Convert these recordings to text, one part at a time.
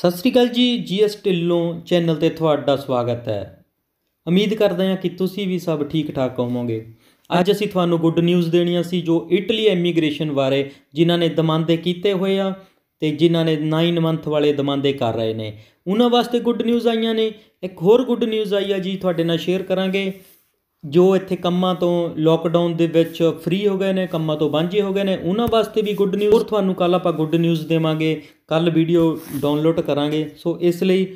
ਸਤਿ ਸ੍ਰੀ ਅਕਾਲ ਜੀ GS Dhillon channel ਤੇ ਤੁਹਾਡਾ ਸਵਾਗਤ ਹੈ ਉਮੀਦ ਕਰਦੇ ਹਾਂ ਕਿ ਤੁਸੀਂ ਵੀ ਸਭ ਠੀਕ ਠਾਕ ਹੋਵੋਗੇ ਅੱਜ ਅਸੀਂ ਤੁਹਾਨੂੰ ਗੁੱਡ ਨਿਊਜ਼ ਦੇਣੀ ਸੀ ਜੋ ਇਟਲੀ ਇਮੀਗ੍ਰੇਸ਼ਨ ਬਾਰੇ ਜਿਨ੍ਹਾਂ ਨੇ ਦਮਾਂਦੇ ਕੀਤੇ ਹੋਏ ਆ ਤੇ ਜਿਨ੍ਹਾਂ ਨੇ 9 ਮੰਥ ਵਾਲੇ ਦਮਾਂਦੇ ਕਰ ਰਹੇ ਨੇ ਉਹਨਾਂ ਵਾਸਤੇ ਗੁੱਡ ਨਿਊਜ਼ ਆਈਆਂ ਨੇ ਇੱਕ ਹੋਰ ਗੁੱਡ ਨਿਊਜ਼ ਆਈ ਆ ਜੀ ਤੁਹਾਡੇ ਨਾਲ ਸ਼ੇਅਰ ਕਰਾਂਗੇ ਜੋ ਇੱਥੇ ਕੰਮਾਂ ਤੋਂ ਲੋਕਡਾਊਨ ਦੇ ਵਿੱਚ ਫ੍ਰੀ ਹੋ ਗਏ ਨੇ ਕੰਮਾਂ ਤੋਂ ਵਾਂਝੇ ਹੋ ਗਏ ਨੇ ਉਹਨਾਂ ਵਾਸਤੇ ਵੀ ਗੁੱਡ ਨਿਊਜ਼ ਹੋਰ ਤੁਹਾਨੂੰ ਕੱਲ ਆਪਾਂ ਗੁੱਡ ਨਿਊਜ਼ ਦੇਵਾਂਗੇ ਕੱਲ ਵੀਡੀਓ ਡਾਊਨਲੋਡ ਕਰਾਂਗੇ ਸੋ ਇਸ ਲਈ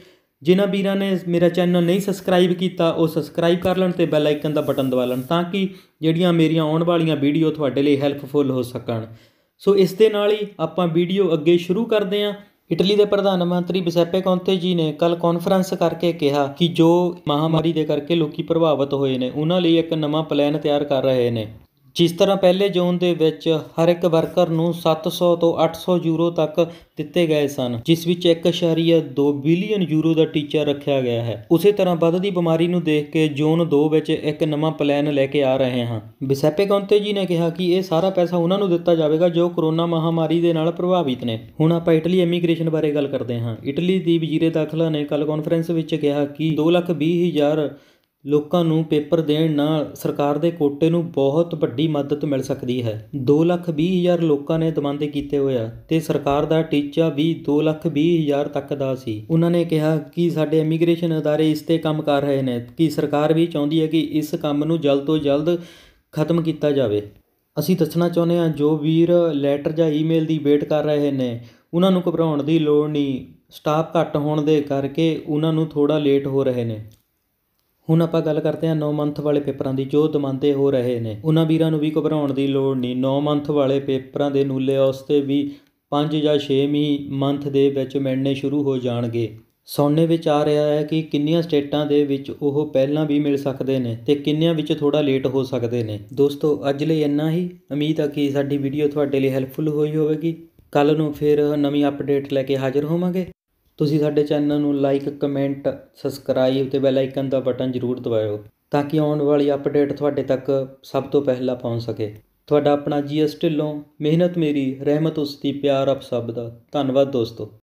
ਜਿਨ੍ਹਾਂ ਵੀਰਾਂ ਨੇ ਮੇਰਾ ਚੈਨਲ ਨਹੀਂ ਸਬਸਕ੍ਰਾਈਬ ਕੀਤਾ ਉਹ ਸਬਸਕ੍ਰਾਈਬ ਕਰ ਲੈਣ ਤੇ ਬੈਲ ਆਈਕਨ ਦਾ ਬਟਨ ਦਬਾ ਲੈਣ ਤਾਂ ਕਿ ਜਿਹੜੀਆਂ ਮੇਰੀਆਂ ਆਉਣ ਵਾਲੀਆਂ ਵੀਡੀਓ ਤੁਹਾਡੇ ਲਈ ਹੈਲਪਫੁਲ ਹੋ ਸਕਣ ਸੋ ਇਸ ਦੇ ਨਾਲ ਹੀ ਆਪਾਂ ਵੀਡੀਓ ਅੱਗੇ ਸ਼ੁਰੂ ਕਰਦੇ ਹਾਂ ਇਟਲੀ ਦੇ ਪ੍ਰਧਾਨ ਮੰਤਰੀ ਬਿਸੈਪੇ ਕੌਂਤੇ ਜੀ ਨੇ ਕੱਲ ਕਾਨਫਰੰਸ ਕਰਕੇ ਕਿਹਾ ਕਿ ਜੋ ਮਹਾਮਾਰੀ ਦੇ ਕਰਕੇ ਲੋਕੀ ਪ੍ਰਭਾਵਿਤ ਹੋਏ ਨੇ ਉਹਨਾਂ ਲਈ ਇੱਕ ਨਵਾਂ ਪਲਾਨ ਤਿਆਰ ਕਰ ਰਹੇ ਨੇ ਜਿਸ ਤਰ੍ਹਾਂ ਪਹਿਲੇ ਜ਼ੋਨ ਦੇ ਵਿੱਚ ਹਰ ਇੱਕ ਵਰਕਰ ਨੂੰ 700 ਤੋਂ 800 ਯੂਰੋ ਤੱਕ ਦਿੱਤੇ ਗਏ ਸਨ ਜਿਸ ਵਿੱਚ 1.2 ਬਿਲੀਅਨ ਯੂਰੋ ਦਾ ਟੀਚਾ ਰੱਖਿਆ ਗਿਆ ਹੈ ਉਸੇ ਤਰ੍ਹਾਂ ਵੱਧਦੀ ਬਿਮਾਰੀ ਨੂੰ ਦੇਖ ਕੇ ਜ਼ੋਨ 2 ਵਿੱਚ ਇੱਕ ਨਵਾਂ ਪਲਾਨ ਲੈ ਕੇ ਆ ਰਹੇ ਹਾਂ ਬਿਸੈਪੇ ਗੌਂਤੇ ਜੀ ਨੇ ਕਿਹਾ ਕਿ ਇਹ ਸਾਰਾ ਪੈਸਾ ਉਹਨਾਂ ਨੂੰ ਦਿੱਤਾ ਜਾਵੇਗਾ ਜੋ ਕਰੋਨਾ ਮਹਾਮਾਰੀ ਦੇ ਨਾਲ ਪ੍ਰਭਾਵਿਤ ਨੇ ਹੁਣ ਆਪਾਂ ਇਟਲੀ ਇਮੀਗ੍ਰੇਸ਼ਨ ਬਾਰੇ ਗੱਲ ਕਰਦੇ ਹਾਂ ਇਟਲੀ ਦੀ ਵਜ਼ੀਰੇ ਦਾਖਲਾ ਨੇ ਕੱਲ ਕਾਨਫਰੰਸ ਵਿੱਚ ਕਿਹਾ ਕਿ 2,20,000 ਲੋਕਾਂ ਨੂੰ ਪੇਪਰ ਦੇਣ ਨਾਲ ਸਰਕਾਰ ਦੇ ਕੋਟੇ ਨੂੰ ਬਹੁਤ ਵੱਡੀ ਮਦਦ ਮਿਲ ਸਕਦੀ ਹੈ 2 ਲੱਖ 20 ਹਜ਼ਾਰ ਲੋਕਾਂ ਨੇ ਦਮੰਦੇ ਕੀਤੇ ਹੋਇਆ ਤੇ ਸਰਕਾਰ ਦਾ ਟੀਚਾ ਵੀ 2 ਲੱਖ 20 ਹਜ਼ਾਰ ਤੱਕ ਦਾ ਸੀ ਉਹਨਾਂ ਨੇ ਕਿਹਾ ਕਿ ਸਾਡੇ ਇਮੀਗ੍ਰੇਸ਼ਨ ادارے ਇਸ 'ਤੇ ਕੰਮ ਕਰ ਰਹੇ ਨੇ ਕਿ ਸਰਕਾਰ ਵੀ ਚਾਹੁੰਦੀ ਹੈ ਕਿ ਇਸ ਕੰਮ ਨੂੰ ਜਲਦ ਤੋਂ ਜਲਦ ਖਤਮ ਕੀਤਾ ਜਾਵੇ ਅਸੀਂ ਦੱਸਣਾ ਚਾਹੁੰਦੇ ਹਾਂ ਜੋ ਵੀਰ ਲੈਟਰ ਜਾਂ ਈਮੇਲ ਦੀ ਵੇਟ ਕਰ ਰਹੇ ਨੇ ਉਹਨਾਂ ਨੂੰ ਘਬਰਾਉਣ ਦੀ ਲੋੜ ਨਹੀਂ ਸਟਾਫ ਘੱਟ ਹੋਣ ਦੇ ਕਰਕੇ ਉਹਨਾਂ ਨੂੰ ਥੋੜਾ ਲੇਟ ਹੋ ਰਹੇ ਨੇ ਹੁਣ ਆਪਾਂ ਗੱਲ ਕਰਦੇ ਹਾਂ 9 ਮੰਥ ਵਾਲੇ ਪੇਪਰਾਂ ਦੀ ਜੋ ਦਮਾਂਦੇ ਹੋ ਰਹੇ ਨੇ ਉਹਨਾਂ ਵੀਰਾਂ ਨੂੰ ਵੀ ਘਬਰਾਉਣ ਦੀ ਲੋੜ ਨਹੀਂ 9 ਮੰਥ ਵਾਲੇ ਪੇਪਰਾਂ ਦੇ ਨੂਲੇ ਉਸਤੇ ਵੀ 5 ਜਾਂ 6ਵੀਂ ਮੰਥ ਦੇ ਵਿੱਚ ਮਿਲਣੇ ਸ਼ੁਰੂ ਹੋ ਜਾਣਗੇ ਸੌਣੇ ਵਿੱਚ ਆ ਰਿਹਾ ਹੈ ਕਿ ਕਿੰਨੀਆਂ ਸਟੇਟਾਂ ਦੇ ਵਿੱਚ ਉਹ ਪਹਿਲਾਂ ਵੀ ਮਿਲ ਸਕਦੇ ਨੇ ਤੇ ਕਿੰਨੀਆਂ ਵਿੱਚ ਥੋੜਾ ਲੇਟ ਹੋ ਸਕਦੇ ਨੇ ਦੋਸਤੋ ਅੱਜ ਲਈ ਇੰਨਾ ਹੀ ਉਮੀਦ ਹੈ ਕਿ ਸਾਡੀ ਵੀਡੀਓ ਤੁਹਾਡੇ ਲਈ ਹੈਲਪਫੁਲ ਹੋਈ ਹੋਵੇਗੀ ਕੱਲ ਨੂੰ ਫਿਰ ਨਵੀਂ ਅਪਡੇਟ ਲੈ ਕੇ ਹਾਜ਼ਰ ਹੋਵਾਂਗੇ ਤੁਸੀਂ ਸਾਡੇ ਚੈਨਲ ਨੂੰ ਲਾਈਕ ਕਮੈਂਟ ਸਬਸਕ੍ਰਾਈਬ ਤੇ ਬੈਲ ਆਈਕਨ ਦਾ ਬਟਨ ਜ਼ਰੂਰ ਦਬਾਇਓ ਤਾਂ ਕਿ ਆਉਣ ਵਾਲੀ ਅਪਡੇਟ ਤੁਹਾਡੇ ਤੱਕ ਸਭ ਤੋਂ ਪਹਿਲਾਂ ਪਹੁੰਚ ਸਕੇ ਤੁਹਾਡਾ ਆਪਣਾ ਜੀ ਐਸ ਢਿੱਲੋਂ ਮਿਹਨਤ ਮੇਰੀ ਰਹਿਮਤ ਉਸਦੀ ਪਿਆਰ ਆਪ ਸਭ ਦਾ ਧੰਨਵਾਦ ਦੋਸਤੋ